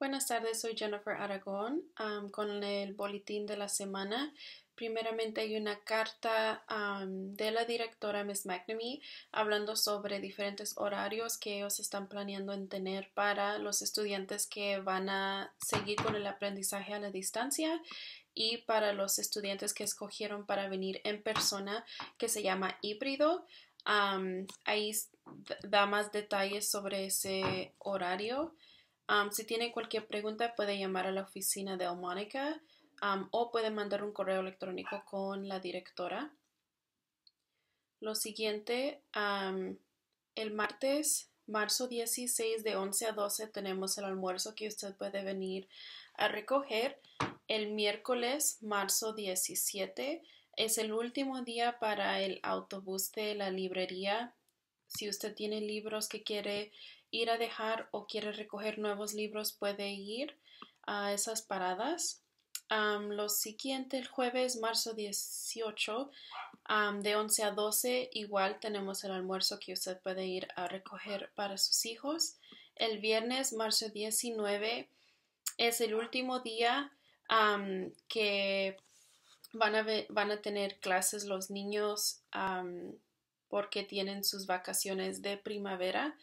Buenas tardes, soy Jennifer Aragón con el boletín de la semana. Primeramente hay una carta de la directora Miss McNamee hablando sobre diferentes horarios que ellos están planeando en tener para los estudiantes que van a seguir con el aprendizaje a la distancia y para los estudiantes que escogieron para venir en persona que se llama híbrido. ahí da más detalles sobre ese horario. Um, si tiene cualquier pregunta, puede llamar a la oficina de Mónica um, o puede mandar un correo electrónico con la directora. Lo siguiente, um, el martes, marzo 16 de 11 a 12 tenemos el almuerzo que usted puede venir a recoger. El miércoles, marzo 17, es el último día para el autobús de la librería. Si usted tiene libros que quiere ir a dejar o quiere recoger nuevos libros puede ir a esas paradas. lo siguiente, el jueves, marzo 18, de 11 a 12, igual tenemos el almuerzo que usted puede ir a recoger para sus hijos. El viernes, marzo 19, es el último día que van a, van a, tener clases los niños porque tienen sus vacaciones de primavera.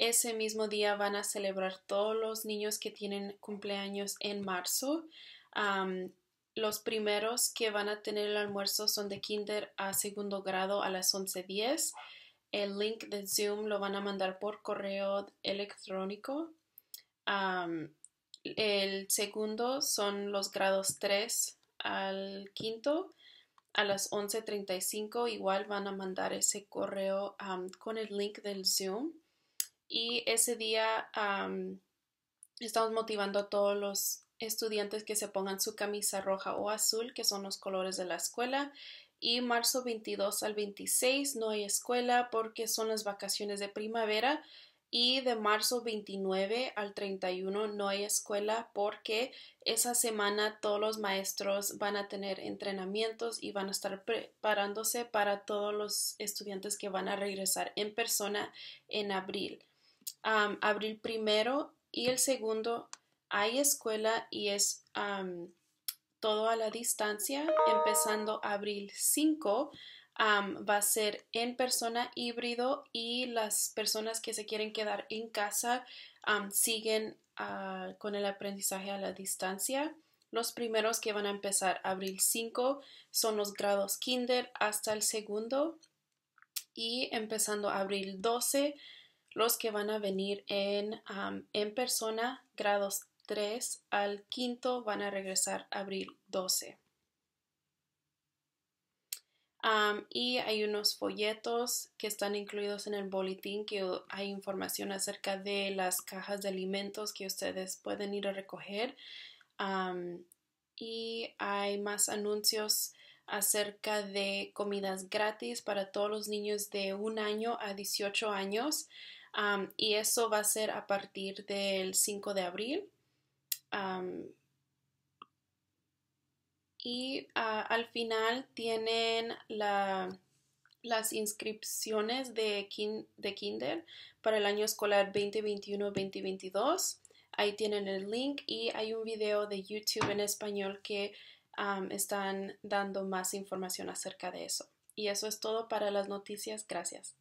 Ese mismo día van a celebrar todos los niños que tienen cumpleaños en marzo. los primeros que van a tener el almuerzo son de kinder a segundo grado a las 11.10. El link de Zoom lo van a mandar por correo electrónico. el segundo son los grados 3 al quinto. A las 11.35 igual van a mandar ese correo con el link del Zoom y ese día estamos motivando a todos los estudiantes que se pongan su camisa roja o azul, que son los colores de la escuela. Y marzo 22 al 26 no hay escuela porque son las vacaciones de primavera. Y de marzo 29 al 31 no hay escuela porque esa semana todos los maestros van a tener entrenamientos y van a estar preparándose para todos los estudiantes que van a regresar en persona en abril abril primero y el segundo hay escuela y es todo a la distancia. Empezando abril 5 va a ser en persona híbrido y las personas que se quieren quedar en casa siguen ah, con el aprendizaje a la distancia. Los primeros que van a empezar abril 5 son los grados kinder hasta el segundo y empezando abril 12 los que van a venir en, en persona, grados 3 al quinto, van a regresar abril 12. y hay unos folletos que están incluidos en el boletín que hay información acerca de las cajas de alimentos que ustedes pueden ir a recoger. y hay más anuncios acerca de comidas gratis para todos los niños de un año a 18 años y eso va a ser a partir del 5 de abril. y ah, al final tienen las inscripciones de, Kinder para el año escolar 2021-2022. Ahí tienen el link y hay un video de YouTube en español que están dando más información acerca de eso. Y eso es todo para las noticias. Gracias.